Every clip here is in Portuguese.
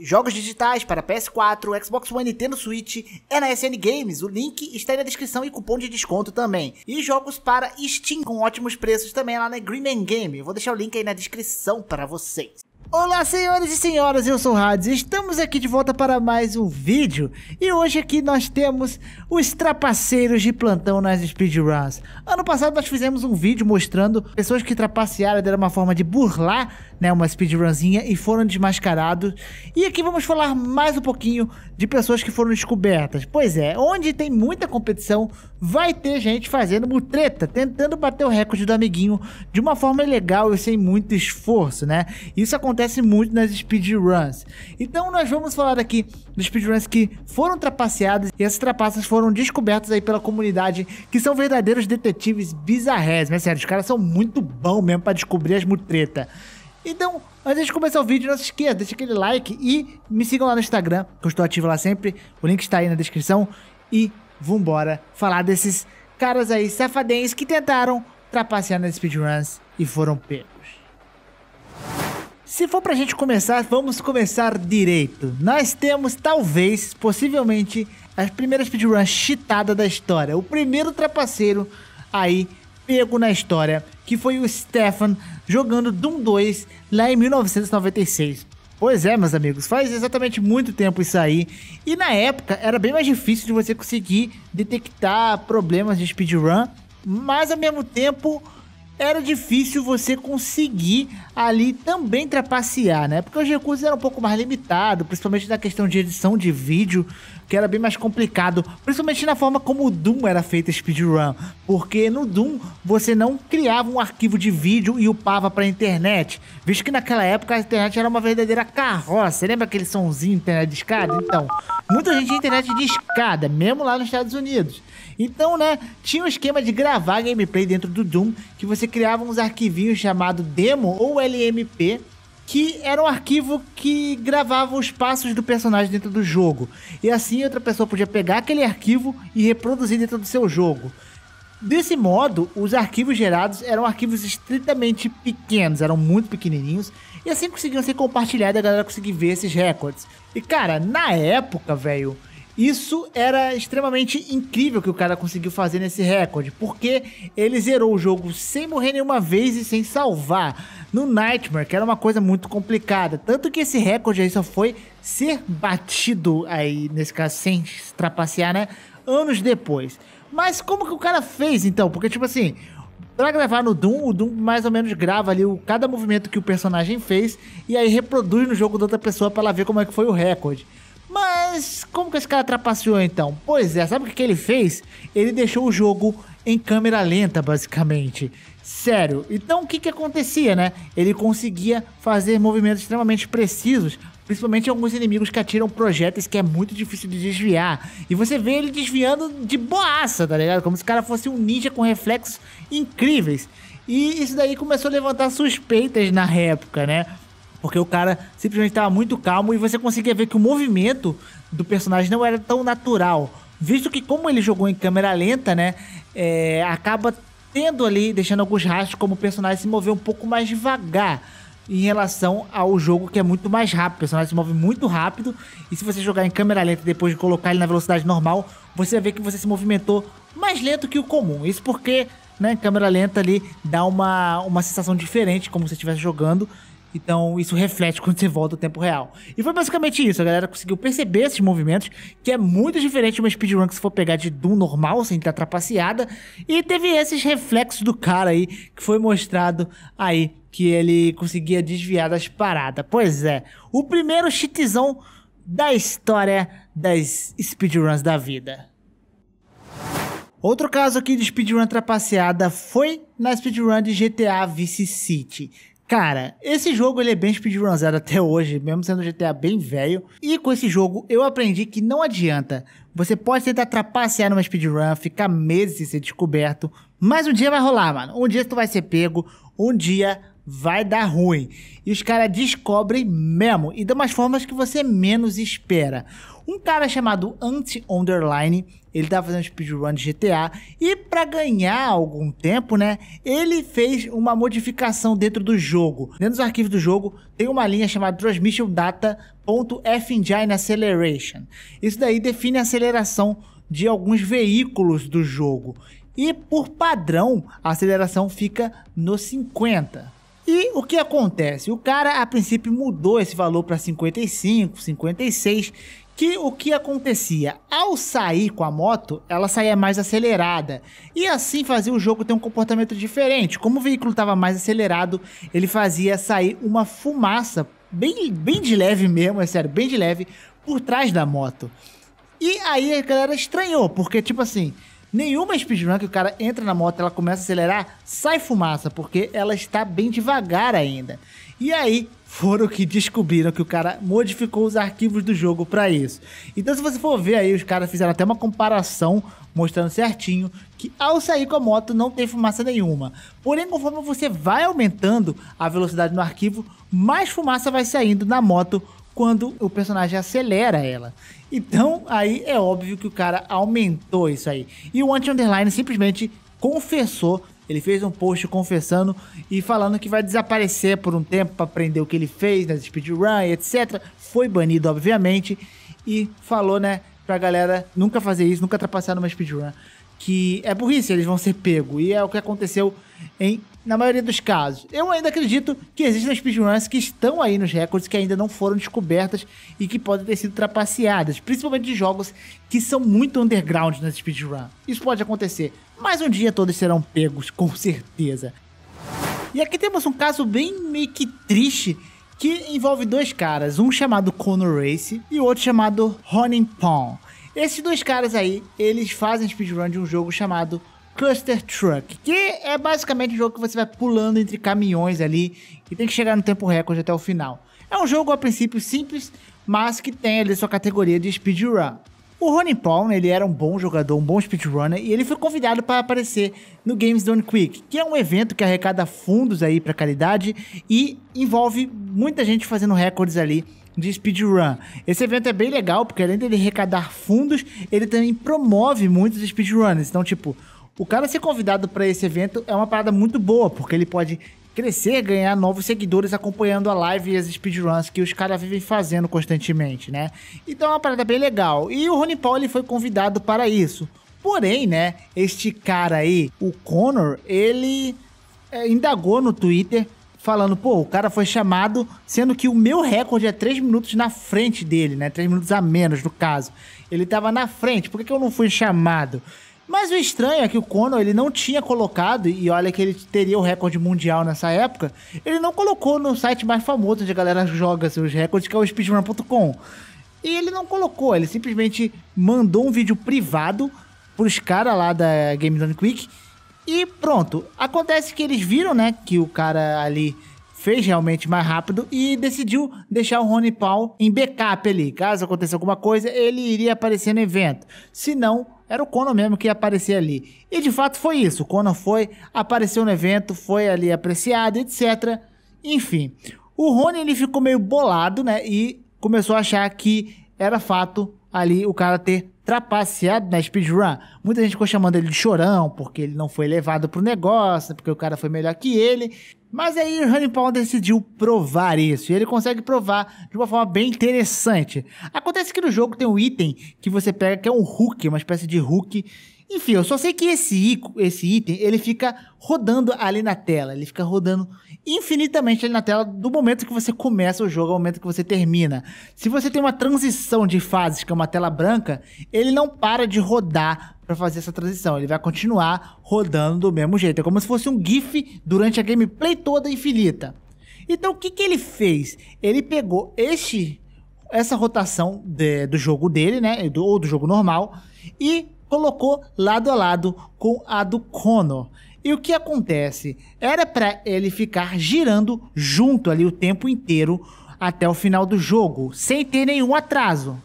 Jogos digitais para PS4, Xbox One, Nintendo Switch é na SN Games. O link está aí na descrição e cupom de desconto também. E jogos para Steam com ótimos preços também lá na Green Game. Eu vou deixar o link aí na descrição para vocês. Olá senhores e senhoras, eu sou o Hades estamos aqui de volta para mais um vídeo e hoje aqui nós temos os trapaceiros de plantão nas speedruns. Ano passado nós fizemos um vídeo mostrando pessoas que trapacearam, deram uma forma de burlar né, uma speedrunzinha e foram desmascarados e aqui vamos falar mais um pouquinho de pessoas que foram descobertas. Pois é, onde tem muita competição vai ter gente fazendo mutreta, tentando bater o recorde do amiguinho de uma forma legal e sem muito esforço, né? Isso acontece acontece muito nas speedruns. Então nós vamos falar aqui dos speedruns que foram trapaceadas e essas trapaças foram descobertas aí pela comunidade, que são verdadeiros detetives bizarrés, mas né, sério, os caras são muito bons mesmo para descobrir as mutretas. Então, antes de começar o vídeo, não se esqueça, deixa aquele like e me sigam lá no Instagram, que eu estou ativo lá sempre. O link está aí na descrição. E vambora falar desses caras aí safadens que tentaram trapacear nas speedruns e foram pegos. Se for pra gente começar, vamos começar direito. Nós temos, talvez, possivelmente, as primeiras speedrun cheatada da história. O primeiro trapaceiro aí pego na história, que foi o Stefan jogando Doom 2 lá em 1996. Pois é, meus amigos, faz exatamente muito tempo isso aí. E na época era bem mais difícil de você conseguir detectar problemas de speedrun, mas ao mesmo tempo era difícil você conseguir ali também trapacear, né? Porque os recursos eram um pouco mais limitados, principalmente na questão de edição de vídeo, que era bem mais complicado, principalmente na forma como o Doom era feito speedrun, porque no Doom você não criava um arquivo de vídeo e upava para internet, visto que naquela época a internet era uma verdadeira carroça. Você lembra aquele sonzinho internet de escada? Então, muita gente tinha internet de escada, mesmo lá nos Estados Unidos. Então, né, tinha um esquema de gravar gameplay dentro do Doom que você criava uns arquivinhos chamado demo ou LMP, que era um arquivo que gravava os passos do personagem dentro do jogo. E assim outra pessoa podia pegar aquele arquivo e reproduzir dentro do seu jogo. Desse modo, os arquivos gerados eram arquivos estritamente pequenos, eram muito pequenininhos, e assim conseguiam ser compartilhados e a galera conseguir ver esses recordes. E cara, na época, velho, isso era extremamente incrível que o cara conseguiu fazer nesse recorde, porque ele zerou o jogo sem morrer nenhuma vez e sem salvar no Nightmare, que era uma coisa muito complicada. Tanto que esse recorde aí só foi ser batido aí, nesse caso, sem trapacear, né? Anos depois. Mas como que o cara fez então? Porque, tipo assim, Pra gravar no Doom, o Doom mais ou menos grava ali o, cada movimento que o personagem fez e aí reproduz no jogo da outra pessoa para ela ver como é que foi o recorde. Mas como que esse cara trapaceou então? Pois é, sabe o que, que ele fez? Ele deixou o jogo em câmera lenta, basicamente. Sério. Então o que, que acontecia, né? Ele conseguia fazer movimentos extremamente precisos, principalmente alguns inimigos que atiram projéteis que é muito difícil de desviar. E você vê ele desviando de boaça, tá ligado? Como se o cara fosse um ninja com reflexos incríveis. E isso daí começou a levantar suspeitas na época, né? Porque o cara simplesmente estava muito calmo e você conseguia ver que o movimento do personagem não era tão natural. Visto que como ele jogou em câmera lenta, né? É, acaba tendo ali, deixando alguns rastros como o personagem se mover um pouco mais devagar em relação ao jogo que é muito mais rápido. O personagem se move muito rápido e se você jogar em câmera lenta depois de colocar ele na velocidade normal, você vai ver que você se movimentou mais lento que o comum. Isso porque, né, câmera lenta ali dá uma, uma sensação diferente como se estivesse jogando então, isso reflete quando você volta ao tempo real. E foi basicamente isso. A galera conseguiu perceber esses movimentos, que é muito diferente de uma speedrun que se for pegar de Doom normal, sem estar trapaceada. E teve esses reflexos do cara aí, que foi mostrado aí, que ele conseguia desviar das paradas. Pois é, o primeiro cheatzão da história das speedruns da vida. Outro caso aqui de speedrun trapaceada foi na speedrun de GTA Vice City. Cara, esse jogo ele é bem speedrunzado até hoje, mesmo sendo GTA bem velho. E com esse jogo eu aprendi que não adianta. Você pode tentar trapacear numa speedrun, ficar meses sem ser descoberto, mas um dia vai rolar, mano. Um dia tu vai ser pego, um dia vai dar ruim. E os caras descobrem mesmo e dão umas formas que você menos espera. Um cara chamado Anti-Underline, ele tá fazendo speedrun de GTA e para ganhar algum tempo, né, ele fez uma modificação dentro do jogo. Dentro dos arquivos do jogo tem uma linha chamada Transmission Data .fengine acceleration. Isso daí define a aceleração de alguns veículos do jogo. E por padrão, a aceleração fica no 50. E o que acontece? O cara a princípio mudou esse valor para 55, 56 que o que acontecia? Ao sair com a moto, ela saía mais acelerada e assim fazia o jogo ter um comportamento diferente. Como o veículo estava mais acelerado, ele fazia sair uma fumaça bem, bem de leve mesmo, é sério, bem de leve por trás da moto. E aí a galera estranhou, porque tipo assim, Nenhuma speedrun que o cara entra na moto, ela começa a acelerar, sai fumaça, porque ela está bem devagar ainda. E aí foram que descobriram que o cara modificou os arquivos do jogo para isso. Então, se você for ver aí, os caras fizeram até uma comparação mostrando certinho que ao sair com a moto não tem fumaça nenhuma. Porém, conforme você vai aumentando a velocidade no arquivo, mais fumaça vai saindo na moto quando o personagem acelera ela. Então, aí é óbvio que o cara aumentou isso aí. E o Anti-Underline simplesmente confessou ele fez um post confessando e falando que vai desaparecer por um tempo para aprender o que ele fez na né, speedrun, etc. Foi banido, obviamente, e falou, né, pra galera nunca fazer isso, nunca trapacear numa speedrun. Que é burrice, eles vão ser pego. E é o que aconteceu em na maioria dos casos. Eu ainda acredito que existem speedruns que estão aí nos recordes que ainda não foram descobertas e que podem ter sido trapaceadas, principalmente de jogos que são muito underground nas speedrun. Isso pode acontecer, mas um dia todos serão pegos, com certeza. E aqui temos um caso bem meio que triste que envolve dois caras, um chamado Conor Race e o outro chamado Ronin Pong. Esses dois caras aí, eles fazem speedrun de um jogo chamado Cluster Truck, que é basicamente um jogo que você vai pulando entre caminhões ali e tem que chegar no tempo recorde até o final. É um jogo a princípio simples, mas que tem ali sua categoria de speedrun. O Ronnie Paul, né, ele era um bom jogador, um bom speedrunner, e ele foi convidado para aparecer no Games Done Quick, que é um evento que arrecada fundos aí para caridade e envolve muita gente fazendo recordes ali de speedrun. Esse evento é bem legal, porque além dele arrecadar fundos, ele também promove muitos speedrunners. Então, tipo, o cara ser convidado para esse evento é uma parada muito boa, porque ele pode crescer, ganhar novos seguidores acompanhando a live e as speedruns que os caras vivem fazendo constantemente, né? Então é uma parada bem legal. E o Rony Paul ele foi convidado para isso. Porém, né, este cara aí, o Connor, ele é, indagou no Twitter falando, pô, o cara foi chamado, sendo que o meu recorde é 3 minutos na frente dele, né? 3 minutos a menos, no caso. Ele tava na frente, por que, que eu não fui chamado? Mas o estranho é que o Conor ele não tinha colocado, e olha que ele teria o recorde mundial nessa época, ele não colocou no site mais famoso onde a galera joga seus recordes, que é o speedrun.com. E ele não colocou, ele simplesmente mandou um vídeo privado pros caras lá da Game Done Quick. E pronto. Acontece que eles viram, né, que o cara ali fez realmente mais rápido e decidiu deixar o Rony Paul em backup ali. Caso aconteça alguma coisa, ele iria aparecer no evento. Se não, era o Conan mesmo que aparecer ali. E de fato foi isso. O Conan foi, apareceu no evento, foi ali apreciado, etc. Enfim, o Rony ele ficou meio bolado, né? E começou a achar que era fato ali o cara ter trapaceado na speedrun. Muita gente ficou chamando ele de chorão, porque ele não foi levado pro negócio, porque o cara foi melhor que ele. Mas aí o Honey Paul decidiu provar isso, e ele consegue provar de uma forma bem interessante. Acontece que no jogo tem um item que você pega que é um hook, uma espécie de hook enfim, eu só sei que esse, esse item, ele fica rodando ali na tela. Ele fica rodando infinitamente ali na tela do momento que você começa o jogo ao momento que você termina. Se você tem uma transição de fases, que é uma tela branca, ele não para de rodar para fazer essa transição. Ele vai continuar rodando do mesmo jeito. É como se fosse um GIF durante a gameplay toda infinita. Então o que, que ele fez? Ele pegou este, essa rotação de, do jogo dele, né? Do, ou do jogo normal, e colocou lado a lado com a do Connor. E o que acontece? Era para ele ficar girando junto ali o tempo inteiro até o final do jogo, sem ter nenhum atraso.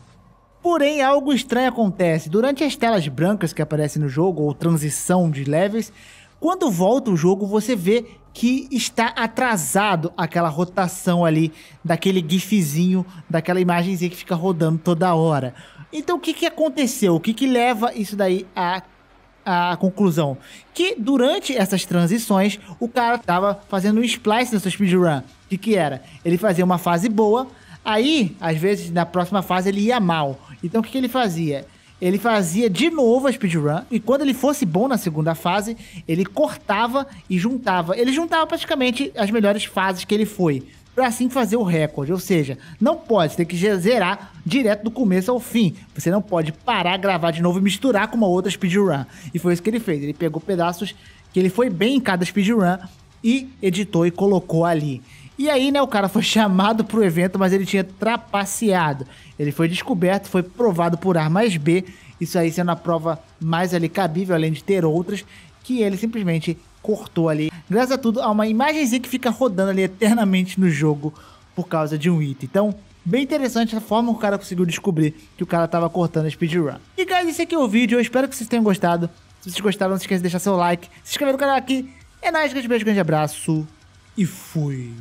Porém, algo estranho acontece. Durante as telas brancas que aparecem no jogo, ou transição de levels, quando volta o jogo, você vê que está atrasado aquela rotação ali, daquele gifzinho, daquela imagenzinha que fica rodando toda hora. Então, o que, que aconteceu? O que, que leva isso daí à à conclusão que durante essas transições o cara tava fazendo um splice na sua speedrun. O que, que era? Ele fazia uma fase boa, aí às vezes na próxima fase ele ia mal. Então o que, que ele fazia? Ele fazia de novo a speedrun e quando ele fosse bom na segunda fase, ele cortava e juntava. Ele juntava praticamente as melhores fases que ele foi para assim fazer o recorde. Ou seja, não pode, você tem que zerar direto do começo ao fim. Você não pode parar, gravar de novo e misturar com uma outra speedrun. E foi isso que ele fez. Ele pegou pedaços que ele foi bem em cada speedrun e editou e colocou ali. E aí, né, o cara foi chamado pro evento, mas ele tinha trapaceado. Ele foi descoberto, foi provado por A mais B, isso aí sendo a prova mais ali cabível, além de ter outras, que ele simplesmente cortou ali. Graças a tudo, há uma imagenzinha que fica rodando ali eternamente no jogo por causa de um item. Então, bem interessante a forma que o cara conseguiu descobrir que o cara tava cortando a speedrun. E, guys, esse aqui é o vídeo. Eu espero que vocês tenham gostado. Se vocês gostaram, não se esqueça de deixar seu like, se inscrever no canal aqui. É nóis, nice, grande beijo, grande abraço e fui!